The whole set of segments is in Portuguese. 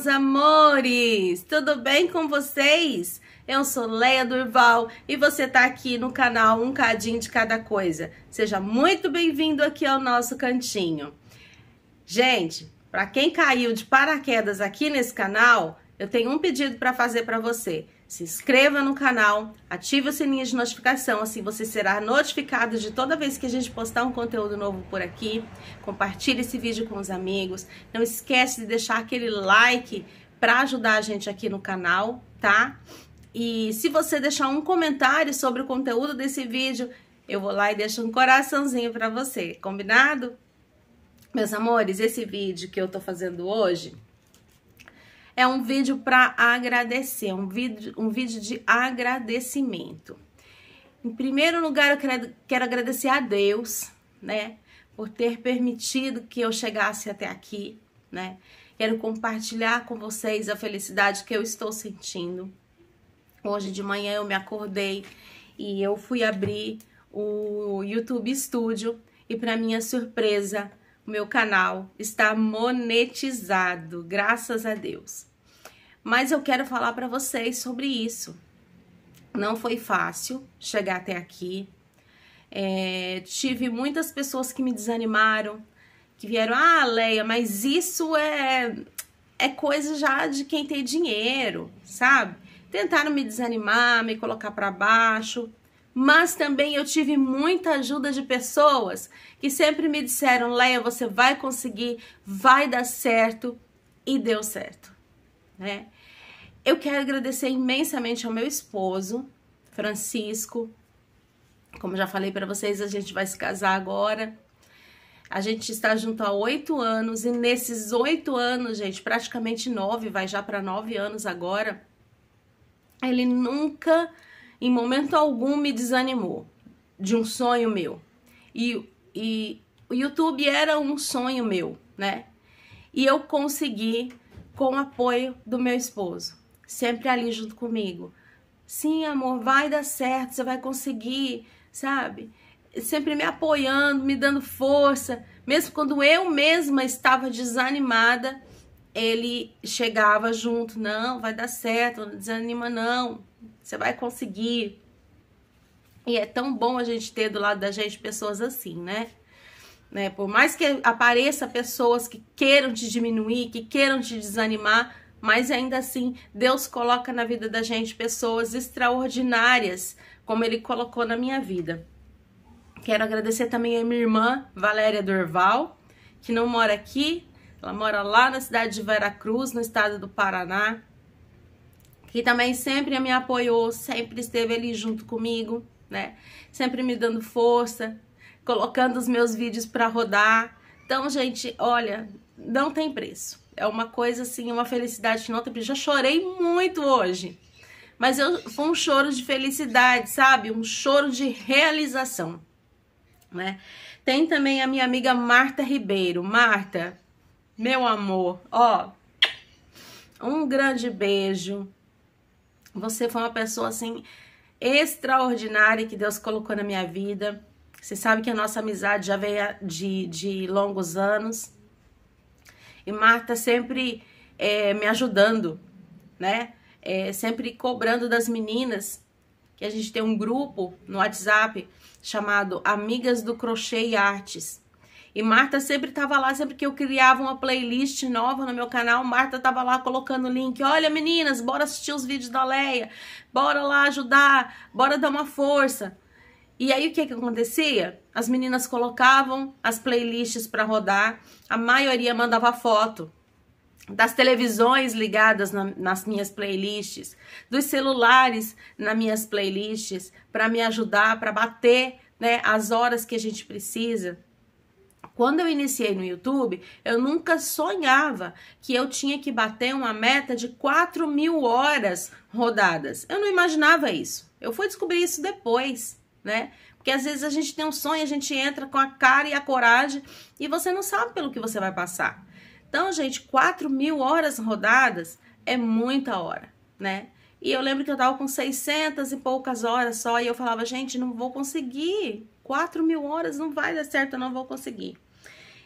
meus amores! Tudo bem com vocês? Eu sou Leia Durval e você está aqui no canal Um Cadinho de Cada Coisa. Seja muito bem-vindo aqui ao nosso cantinho. Gente, para quem caiu de paraquedas aqui nesse canal, eu tenho um pedido para fazer para você se inscreva no canal, ative o sininho de notificação, assim você será notificado de toda vez que a gente postar um conteúdo novo por aqui. Compartilhe esse vídeo com os amigos. Não esquece de deixar aquele like para ajudar a gente aqui no canal, tá? E se você deixar um comentário sobre o conteúdo desse vídeo, eu vou lá e deixo um coraçãozinho para você, combinado? Meus amores, esse vídeo que eu tô fazendo hoje, é um vídeo para agradecer, um vídeo, um vídeo de agradecimento. Em primeiro lugar, eu quero, quero agradecer a Deus, né, por ter permitido que eu chegasse até aqui, né. Quero compartilhar com vocês a felicidade que eu estou sentindo. Hoje de manhã eu me acordei e eu fui abrir o YouTube Studio e para minha surpresa, o meu canal está monetizado, graças a Deus mas eu quero falar para vocês sobre isso. Não foi fácil chegar até aqui. É, tive muitas pessoas que me desanimaram, que vieram, ah, Leia, mas isso é, é coisa já de quem tem dinheiro, sabe? Tentaram me desanimar, me colocar para baixo, mas também eu tive muita ajuda de pessoas que sempre me disseram: Leia, você vai conseguir, vai dar certo, e deu certo né? Eu quero agradecer imensamente ao meu esposo, Francisco. Como já falei para vocês, a gente vai se casar agora. A gente está junto há oito anos e nesses oito anos, gente, praticamente nove, vai já para nove anos agora. Ele nunca, em momento algum, me desanimou de um sonho meu. E, e o YouTube era um sonho meu, né? E eu consegui com o apoio do meu esposo, sempre ali junto comigo. Sim, amor, vai dar certo, você vai conseguir, sabe? Sempre me apoiando, me dando força, mesmo quando eu mesma estava desanimada, ele chegava junto, não, vai dar certo, não desanima não, você vai conseguir. E é tão bom a gente ter do lado da gente pessoas assim, né? Né? Por mais que apareça pessoas que queiram te diminuir, que queiram te desanimar, mas ainda assim Deus coloca na vida da gente pessoas extraordinárias, como ele colocou na minha vida. Quero agradecer também a minha irmã Valéria Dorval, que não mora aqui, ela mora lá na cidade de Veracruz, no estado do Paraná, que também sempre me apoiou, sempre esteve ali junto comigo, né? Sempre me dando força, colocando os meus vídeos para rodar. Então, gente, olha, não tem preço. É uma coisa assim, uma felicidade que não tem preço. Já chorei muito hoje. Mas eu, foi um choro de felicidade, sabe? Um choro de realização, né? Tem também a minha amiga Marta Ribeiro. Marta, meu amor, ó, um grande beijo. Você foi uma pessoa assim extraordinária que Deus colocou na minha vida. Você sabe que a nossa amizade já veio de, de longos anos. E Marta sempre é, me ajudando, né? É, sempre cobrando das meninas que a gente tem um grupo no WhatsApp chamado Amigas do Crochê e Artes. E Marta sempre estava lá, sempre que eu criava uma playlist nova no meu canal, Marta estava lá colocando o link. Olha, meninas, bora assistir os vídeos da Leia, bora lá ajudar, bora dar uma força. E aí o que, que acontecia? As meninas colocavam as playlists para rodar, a maioria mandava foto das televisões ligadas na, nas minhas playlists, dos celulares nas minhas playlists, para me ajudar, para bater né, as horas que a gente precisa. Quando eu iniciei no YouTube, eu nunca sonhava que eu tinha que bater uma meta de 4 mil horas rodadas. Eu não imaginava isso. Eu fui descobrir isso depois né? Porque às vezes a gente tem um sonho, a gente entra com a cara e a coragem e você não sabe pelo que você vai passar. Então, gente, 4 mil horas rodadas é muita hora, né? E eu lembro que eu tava com 600 e poucas horas só e eu falava, gente, não vou conseguir. 4 mil horas não vai dar certo, eu não vou conseguir.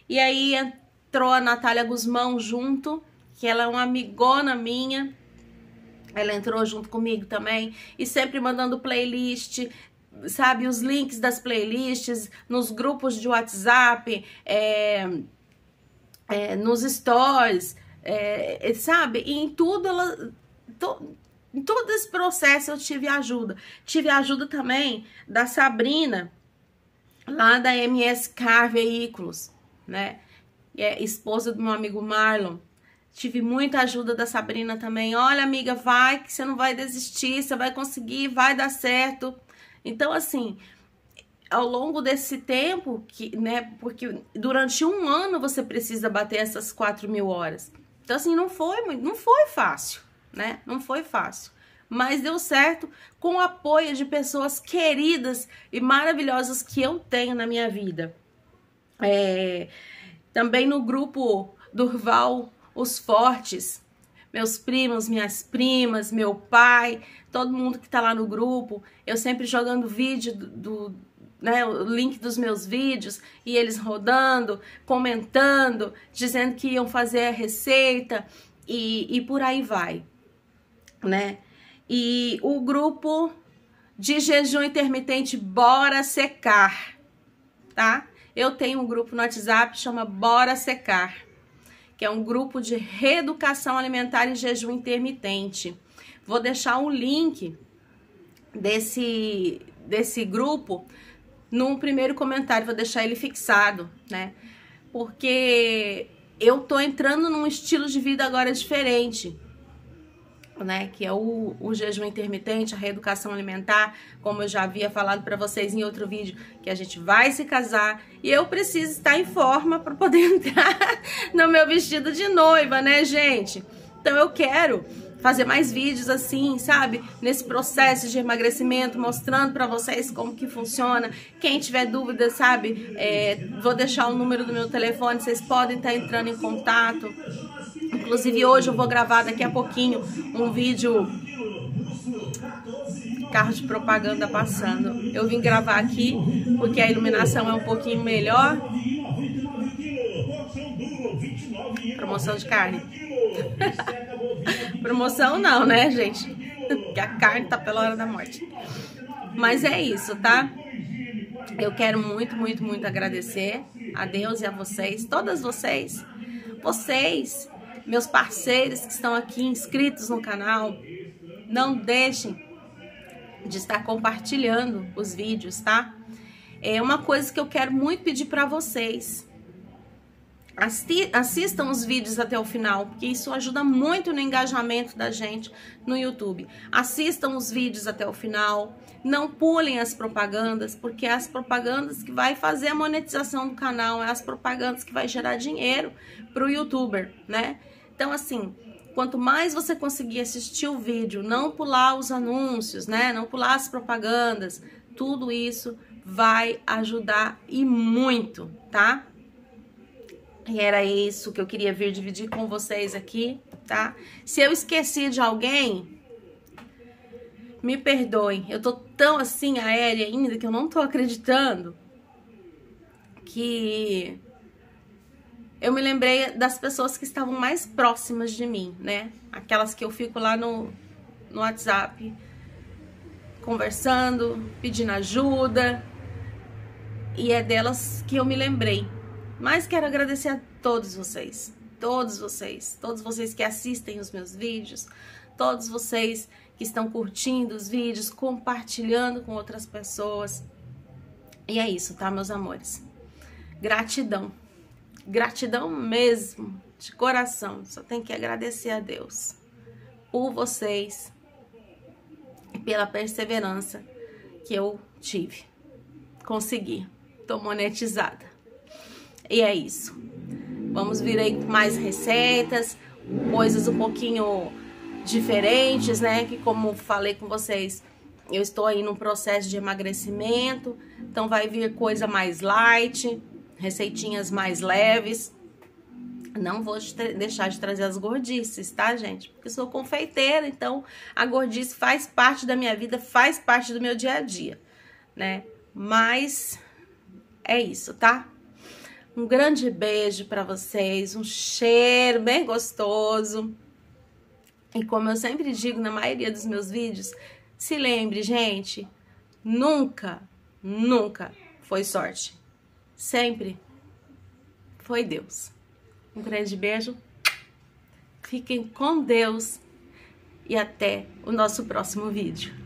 E aí entrou a Natália Guzmão junto, que ela é uma amigona minha, ela entrou junto comigo também e sempre mandando playlist, sabe, os links das playlists, nos grupos de WhatsApp, é, é, nos stories, é, é, sabe? E em tudo ela. To, em todo esse processo eu tive ajuda. Tive ajuda também da Sabrina, lá da MS Car Veículos, né? É, esposa do meu amigo Marlon. Tive muita ajuda da Sabrina também. Olha, amiga, vai que você não vai desistir, você vai conseguir, vai dar certo. Então, assim, ao longo desse tempo, que, né, porque durante um ano você precisa bater essas 4 mil horas. Então, assim, não foi, não foi fácil, né? Não foi fácil. Mas deu certo com o apoio de pessoas queridas e maravilhosas que eu tenho na minha vida. É, também no grupo Durval Os Fortes, meus primos, minhas primas, meu pai, todo mundo que tá lá no grupo, eu sempre jogando vídeo do, do né, o link dos meus vídeos e eles rodando, comentando, dizendo que iam fazer a receita e, e por aí vai, né? E o grupo de jejum intermitente Bora Secar, tá? Eu tenho um grupo no WhatsApp chama Bora Secar que é um grupo de reeducação alimentar e jejum intermitente. Vou deixar um link desse, desse grupo num primeiro comentário, vou deixar ele fixado, né? Porque eu tô entrando num estilo de vida agora diferente né, que é o, o, jejum intermitente, a reeducação alimentar, como eu já havia falado para vocês em outro vídeo, que a gente vai se casar e eu preciso estar em forma para poder entrar no meu vestido de noiva, né, gente? Então eu quero fazer mais vídeos assim, sabe? Nesse processo de emagrecimento, mostrando para vocês como que funciona. Quem tiver dúvida, sabe? É, vou deixar o número do meu telefone, vocês podem estar tá entrando em contato Inclusive hoje eu vou gravar daqui a pouquinho um vídeo carro de propaganda passando. Eu vim gravar aqui porque a iluminação é um pouquinho melhor. Promoção de carne. Promoção não, né, gente? Porque a carne tá pela hora da morte. Mas é isso, tá? Eu quero muito, muito, muito agradecer a Deus e a vocês, todas vocês, vocês meus parceiros que estão aqui inscritos no canal, não deixem de estar compartilhando os vídeos, tá? É uma coisa que eu quero muito pedir para vocês. Assistam os vídeos até o final, porque isso ajuda muito no engajamento da gente no YouTube. Assistam os vídeos até o final, não pulem as propagandas, porque é as propagandas que vai fazer a monetização do canal, é as propagandas que vai gerar dinheiro para o youtuber, né? Então, assim, quanto mais você conseguir assistir o vídeo, não pular os anúncios, né? Não pular as propagandas, tudo isso vai ajudar e muito, tá? E era isso que eu queria vir dividir com vocês aqui, tá? Se eu esqueci de alguém, me perdoem. Eu tô tão assim aérea ainda que eu não tô acreditando que eu me lembrei das pessoas que estavam mais próximas de mim, né? Aquelas que eu fico lá no, no WhatsApp conversando, pedindo ajuda. E é delas que eu me lembrei. Mas quero agradecer a todos vocês, todos vocês, todos vocês que assistem os meus vídeos, todos vocês que estão curtindo os vídeos, compartilhando com outras pessoas. E é isso, tá, meus amores? Gratidão. Gratidão mesmo, de coração. Só tem que agradecer a Deus por vocês e pela perseverança que eu tive. Consegui. Tô monetizada. E é isso. Vamos vir aí com mais receitas, coisas um pouquinho diferentes, né? Que como falei com vocês, eu estou aí num processo de emagrecimento, então vai vir coisa mais light, receitinhas mais leves. Não vou deixar de trazer as gordices, tá, gente? Porque sou confeiteira, então a gordice faz parte da minha vida, faz parte do meu dia a dia, né? Mas é isso, tá? Um grande beijo para vocês, um cheiro bem gostoso. E como eu sempre digo na maioria dos meus vídeos, se lembre, gente, nunca, nunca foi sorte sempre foi Deus. Um grande beijo, fiquem com Deus e até o nosso próximo vídeo.